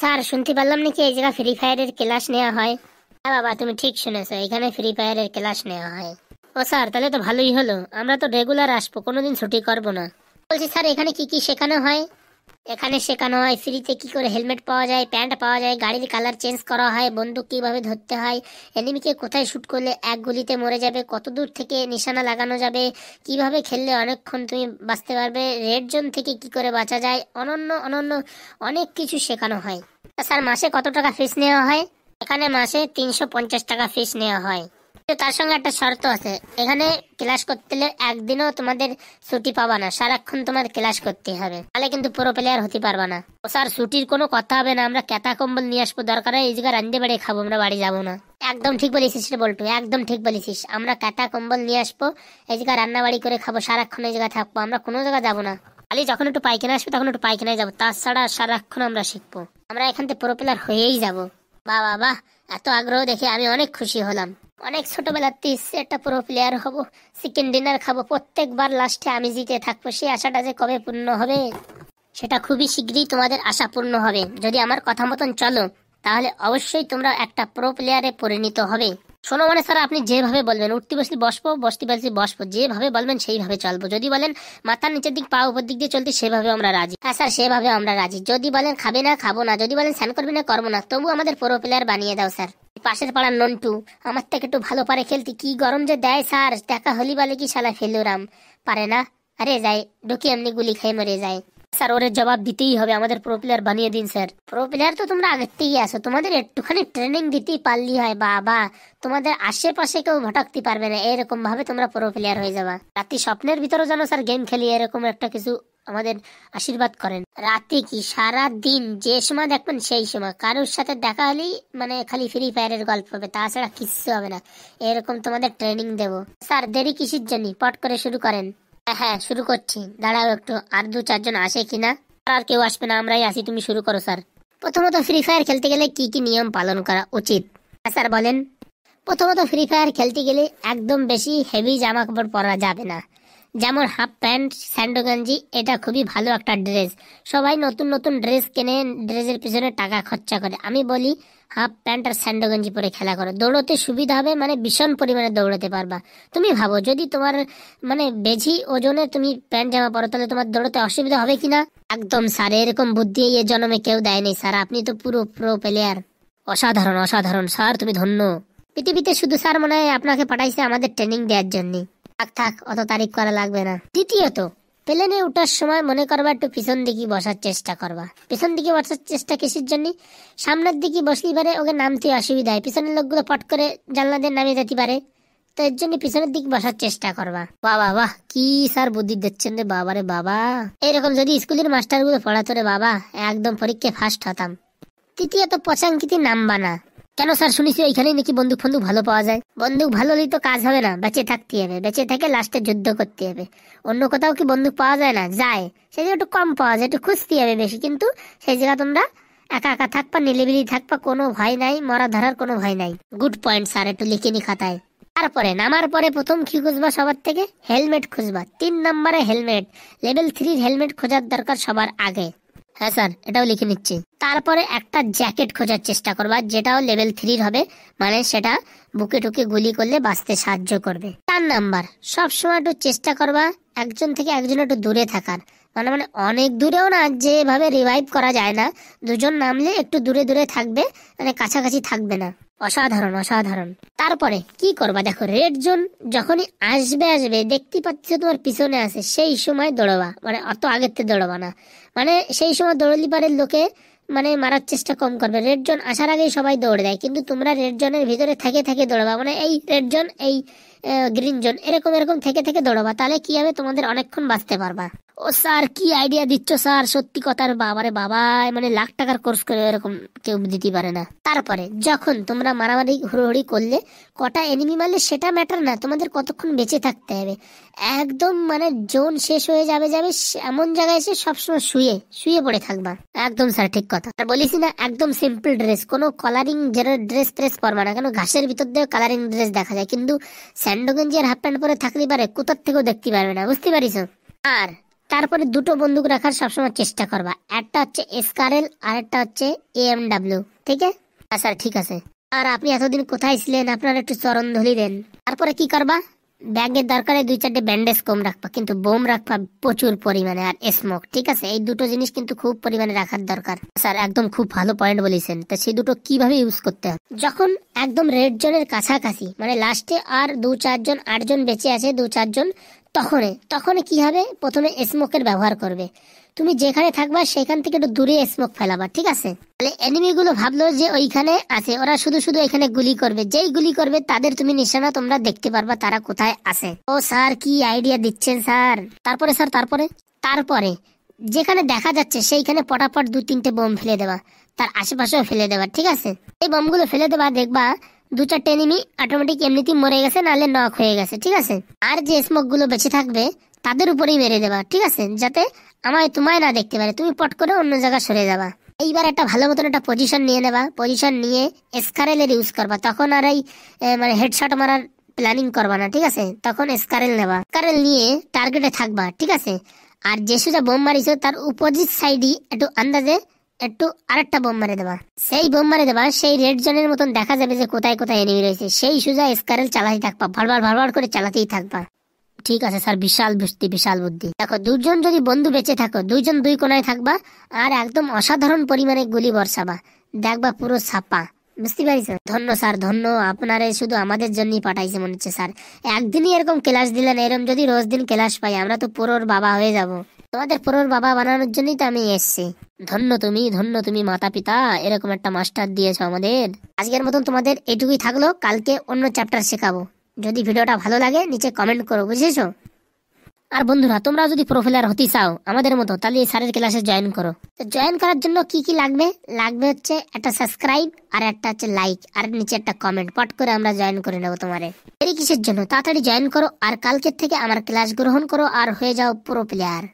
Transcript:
sir শুনতে পারলাম নাকি এই জায়গা ফ্রি ফায়ারের ক্লাস নেওয়া হয় হ্যাঁ বাবা তুমি ঠিক শুনেছো এখানে ফ্রি ফায়ারের ক্লাস নেওয়া হয় ও স্যার তাহলে তো ভালোই হলো আমরা তো রেগুলার আসবো কোনোদিন ছুটি করবো না বলছি স্যার এখানে কি কি শেখানো হয় এখানে শেখানো হয় ফ্রিতে কি করে হেলমেট পাওয়া যায় প্যান্ট পাওয়া যায় গাড়ির কালার চেঞ্জ করা হয় বন্দুক কীভাবে ধরতে হয় এনিমিকে কোথায় শ্যুট করলে এক গুলিতে মরে যাবে কত দূর থেকে নিশানা লাগানো যাবে কিভাবে খেললে অনেকক্ষণ তুমি বাঁচতে পারবে রেড জোন থেকে কি করে বাঁচা যায় অনন্য অনন্য অনেক কিছু শেখানো হয় স্যার মাসে কত টাকা ফিস নেওয়া হয় এখানে মাসে তিনশো টাকা ফিস নেওয়া হয় তার সঙ্গে একটা শর্ত আছে এখানে ক্লাস করতে একদিনও তোমাদের ছুটি পাবা না সারাক্ষণ তোমার ক্লাস করতে হবে তাহলে কিন্তু পুরো প্লেয়ার হতে পারবা না ও স্যার ছুটির কোনো কথা হবে না আমরা কেতা কম্বল নিয়ে আসবো দরকার হয় এই জায়গায় রান্ধে বেড়ে খাবো আমরা বাড়ি যাবো না একদম ঠিক বলেছিস রে বল্টু একদম ঠিক বলেছিস আমরা কেতা কম্বল নিয়ে আসবো এই জায়গায় রান্না বাড়ি করে খাবো সারাক্ষণ এই জায়গায় থাকবো আমরা কোনো জায়গায় যাবো না খালি যখন একটু পায়খানা আসবে তখন একটু পায়খানায় যাবো তাছাড়া সারাক্ষণ আমরা শিখবো আমরা এখান থেকে পুরো প্লেয়ার হয়েই যাবো বাবা বাহ এত আগ্রহ দেখে আমি অনেক খুশি হলাম অনেক ছোটবেলার ইচ্ছে একটা প্রো প্লেয়ার হব চিকেন ডিনার খাবো প্রত্যেকবার লাস্টে আমি জিতে থাকবো সেই আশাটা যে কবে পূর্ণ হবে সেটা খুবই শীঘ্রই তোমাদের আশা পূর্ণ হবে যদি আমার কথা মতন চলো তাহলে অবশ্যই তোমরা একটা প্রো প্লেয়ারে পরিণত হবে শোনো মানে স্যার আপনি যেভাবে বলবেন উঠতে বসতি বসবো বসতে বসতি বসবো যেভাবে বলবেন সেইভাবে চলবো যদি বলেন মাথার নিচের দিক পা উপর দিক দিয়ে চলতে সেভাবে আমরা রাজি হ্যাঁ স্যার সেভাবে আমরা রাজি যদি বলেন খাবে না খাবো না যদি বলেন স্নান করবে না করবো না তবু আমাদের প্রো প্লেয়ার বানিয়ে দাও স্যার পাশের পাড়ার নন্টু আমার থেকে একটু ভালো পারে খেলতে কি গরম যে দেয় স্যার দেখা হলি বলে কি শালা ফেলুরাম পারে না আরে যায় ঢুকে এমনি গুলি খেয়ে মরে যায় স্যার ওরে জবাব দিতেই হবে আমাদের প্রো প্লেয়ার বানিয়ে দিন স্যার প্রো প্লেয়ার তো তোমরা আগের থেকেই আসো তোমাদের একটুখানি ট্রেনিং দিতেই পারলি হয় বাবা তোমাদের আশেপাশে কেউ ভটকতে পারবে না এরকম ভাবে তোমরা প্রো প্লেয়ার হয়ে যাবা রাতে স্বপ্নের ভিতরেও যেন স্যার গেম খেলি এরকম একটা কিছু আমাদের আশীর্বাদ করেন রাতে কি সারা দিন যে সময় দেখবেন সেই সময় কারোর সাথে দেখা হলেই মানে খালি ফ্রি ফায়ারের গল্প হবে তাছাড়া কিচ্ছু হবে না এরকম তোমাদের ট্রেনিং দেব স্যার দেরি কিসের জন্য পট করে শুরু করেন হ্যাঁ শুরু করছি দাঁড়াও একটু আর দু চারজন আসে কিনা আর কেউ আসবে না আমরাই আসি তুমি শুরু করো স্যার প্রথমত ফ্রি ফায়ার খেলতে গেলে কি কি নিয়ম পালন করা উচিত হ্যাঁ, স্যার বলেন প্রথমত ফ্রি ফায়ার খেলতে গেলে একদম বেশি হেভি জামা কাপড় পরা যাবে না যেমন হাফ প্যান্ট স্যান্ডো গঞ্জি এটা খুবই ভালো একটা ড্রেস সবাই নতুন নতুন ড্রেস কেনে ড্রেসের পিছনে টাকা খরচা করে আমি বলি হাফ প্যান্ট আর স্যান্ডো গঞ্জি পরে খেলা করো দৌড়তে সুবিধা হবে মানে ভীষণ পরিমাণে দৌড়াতে পারবা তুমি ভাবো যদি তোমার মানে বেজি ওজনে তুমি প্যান্ট জামা পরো তাহলে তোমার দৌড়তে অসুবিধা হবে কিনা একদম স্যার এরকম বুদ্ধি এ জন্মে কেউ দেয়নি স্যার আপনি তো পুরো প্রো প্লেয়ার অসাধারণ অসাধারণ স্যার তুমি ধন্য পৃথিবীতে শুধু স্যার মনে হয় আপনাকে পাঠাইছে আমাদের ট্রেনিং দেওয়ার জন্য থাক থাক অত তারিখ করা লাগবে না দ্বিতীয়ত প্লেনে ওঠার সময় মনে করবা একটু পিছন দিকে বসার চেষ্টা করবা পিছন দিকে বসার চেষ্টা কিসের জন্য সামনের দিকে বসলি পারে ওকে নামতে অসুবিধা হয় পিছনের লোকগুলো পট করে জানলা দিয়ে নামিয়ে যেতে পারে তো এর জন্য পিছনের দিকে বসার চেষ্টা করবা বাবা বাহ কি স্যার বুদ্ধি দিচ্ছেন রে বাবা রে বাবা এরকম যদি স্কুলের মাস্টারগুলো পড়াতো রে বাবা একদম পরীক্ষায় ফার্স্ট হতাম তৃতীয়ত পচাঙ্কিতি নামবা না কেন স্যার শুনেছি ওইখানেই নাকি বন্দুক ফন্দুক ভালো পাওয়া যায় বন্দুক ভালো হলেই তো কাজ হবে না বেঁচে থাকতে হবে বেঁচে থেকে লাস্টে যুদ্ধ করতে হবে অন্য কোথাও কি বন্দুক পাওয়া যায় না যায় সেই জায়গা একটু কম পাওয়া যায় একটু খুঁজতে হবে বেশি কিন্তু সেই জায়গা তোমরা একা একা থাকবা নিলিবিলি থাকবা কোনো ভয় নাই মরা ধরার কোনো ভয় নাই গুড পয়েন্ট স্যার একটু লিখে নি খাতায় তারপরে নামার পরে প্রথম কি খুঁজবা সবার থেকে হেলমেট খুঁজবা তিন নম্বরে হেলমেট লেভেল থ্রির হেলমেট খোঁজার দরকার সবার আগে হ্যাঁ স্যার এটাও লিখে নিচ্ছি তারপরে একটা জ্যাকেট খোঁজার চেষ্টা করবা যেটাও লেভেল থ্রির হবে মানে সেটা বুকে টুকে গুলি করলে বাঁচতে সাহায্য করবে চার নাম্বার সবসময় একটু চেষ্টা করবা একজন থেকে একজন একটু দূরে থাকার মানে মানে অনেক দূরেও না যেভাবে রিভাইভ করা যায় না দুজন নামলে একটু দূরে দূরে থাকবে মানে কাছাকাছি থাকবে না অসাধারণ অসাধারণ তারপরে কি করবা দেখো রেড জোন যখনই আসবে আসবে দেখতে পাচ্ছ তোমার পিছনে আছে সেই সময় দৌড়বা মানে অত আগের থেকে দৌড়বা না মানে সেই সময় দৌড়লি পারে লোকে মানে মারার চেষ্টা কম করবে রেড জোন আসার আগেই সবাই দৌড়ে দেয় কিন্তু তোমরা রেড জোনের ভিতরে থেকে থেকে দৌড়বা মানে এই রেড জোন এই গ্রিন জোন এরকম এরকম থেকে থেকে দৌড়বা তাহলে কি হবে তোমাদের অনেকক্ষণ বাঁচতে পারবা ও স্যার কি আইডিয়া দিচ্ছ স্যার সত্যি কথার বাবারে বাবা মানে লাখ টাকার কোর্স করে এরকম কেউ দিতে পারে না তারপরে যখন তোমরা মারামারি হুড়োহুড়ি করলে কটা এনিমি মারলে সেটা ম্যাটার না তোমাদের কতক্ষণ বেঁচে থাকতে হবে একদম মানে জোন শেষ হয়ে যাবে যাবে এমন জায়গায় এসে সবসময় শুয়ে শুয়ে পড়ে থাকবা একদম স্যার ঠিক কথা আর বলিস না একদম সিম্পল ড্রেস কোনো কালারিং যেন ড্রেস ট্রেস পরবা না কেন ঘাসের ভিতর দিয়ে কালারিং ড্রেস দেখা যায় কিন্তু স্যান্ডো আর হাফ প্যান্ট পরে থাকতে পারে কোথার থেকেও দেখতে পারবে না বুঝতে পারিস আর তারপরে দুটো বন্দুক রাখার সবসময় চেষ্টা করবা একটা হচ্ছে এসকারেল আর একটা হচ্ছে এএমডাব্লিউ ঠিক আছে হ্যাঁ স্যার ঠিক আছে আর আপনি এতদিন কোথায় ছিলেন আপনার একটু চরণ ধলি দেন তারপরে কি করবা ব্যাগের দরকারে দুই চারটে ব্যান্ডেজ কম রাখবা কিন্তু বোম রাখবা প্রচুর পরিমাণে আর স্মোক ঠিক আছে এই দুটো জিনিস কিন্তু খুব পরিমাণে রাখার দরকার স্যার একদম খুব ভালো পয়েন্ট বলেছেন তা সেই দুটো কিভাবে ইউজ করতে হবে যখন একদম রেড জোনের কাছাকাছি মানে লাস্টে আর দু চারজন আটজন বেঁচে আছে দু চারজন তখনই তখনই কি হবে প্রথমে স্মোকের ব্যবহার করবে তুমি যেখানে থাকবা সেখান থেকে একটু দূরে স্মোক ফেলাবা ঠিক আছে তাহলে এনিমিগুলো ভাবলো যে ওইখানে আছে ওরা শুধু শুধু এখানে গুলি করবে যেই গুলি করবে তাদের তুমি নিশানা তোমরা দেখতে পারবা তারা কোথায় আছে ও স্যার কি আইডিয়া দিচ্ছেন স্যার তারপরে স্যার তারপরে তারপরে যেখানে দেখা যাচ্ছে সেইখানে পটাপট দু তিনটে বোম ফেলে দেওয়া তার আশেপাশেও ফেলে দেওয়া ঠিক আছে এই বোমগুলো ফেলে দেওয়া দেখবা দু চারটে এনিমি অটোমেটিক এমনিতেই মরে গেছে নাহলে নক হয়ে গেছে ঠিক আছে আর যে স্মোকগুলো বেঁচে থাকবে তাদের উপরেই মেরে দেবা ঠিক আছে যাতে আমায় তোমায় না দেখতে পারে তুমি পট করে অন্য জায়গায় সরে যাবা এইবার একটা ভালো মতন একটা পজিশন নিয়ে নেবা পজিশন নিয়ে এর ইউজ করবা তখন আর এই মানে হেডশট মারার প্ল্যানিং করবা না ঠিক আছে তখন স্কারেল নেবা স্কারেল নিয়ে টার্গেটে থাকবা ঠিক আছে আর যে সুজা বোম মারিছো তার উপোজিট সাইডই একটু আন্দাজে একটু আরেকটা বোম মারে দেবা সেই বোম মারে দেবা সেই রেড জোনের মতন দেখা যাবে যে কোথায় কোথায় এনিমি রয়েছে সেই সুজা স্কারেল চালাতে থাকবা ভারবার ভারবার করে চালাতেই থাকবা ঠিক আছে স্যার বিশাল বুদ্ধি বিশাল বুদ্ধি দেখো দুজন যদি বন্ধু বেঁচে থাকো দুজন দুই কোনায় থাকবা আর একদম অসাধারণ পরিমাণে গুলি বর্ষাবা দেখবা পুরো ছাপা বুঝতে পারিছেন ধন্য স্যার ধন্য আপনারে শুধু আমাদের জন্যই পাঠাইছে মনে হচ্ছে স্যার একদিনই এরকম ক্লাস দিলেন এরকম যদি রোজ দিন ক্লাস পাই আমরা তো পুরোর বাবা হয়ে যাব তোমাদের পুরোর বাবা বানানোর জন্যই তো আমি এসছি ধন্য তুমি ধন্য তুমি মাতা পিতা এরকম একটা মাস্টার দিয়েছো আমাদের আজকের মতন তোমাদের এটুকুই থাকলো কালকে অন্য চ্যাপ্টার শেখাবো যদি ভিডিওটা ভালো লাগে নিচে কমেন্ট করো বুঝেছো আর বন্ধুরা তোমরা যদি প্রোফেলার হতে চাও আমাদের মতো তাহলে এই স্যারের ক্লাসে জয়েন করো তো জয়েন করার জন্য কি কি লাগবে লাগবে হচ্ছে একটা সাবস্ক্রাইব আর একটা হচ্ছে লাইক আর নিচে একটা কমেন্ট পট করে আমরা জয়েন করে নেবো তোমারে এর কিসের জন্য তাড়াতাড়ি জয়েন করো আর কালকের থেকে আমার ক্লাস গ্রহণ করো আর হয়ে যাও প্রো প্লেয়ার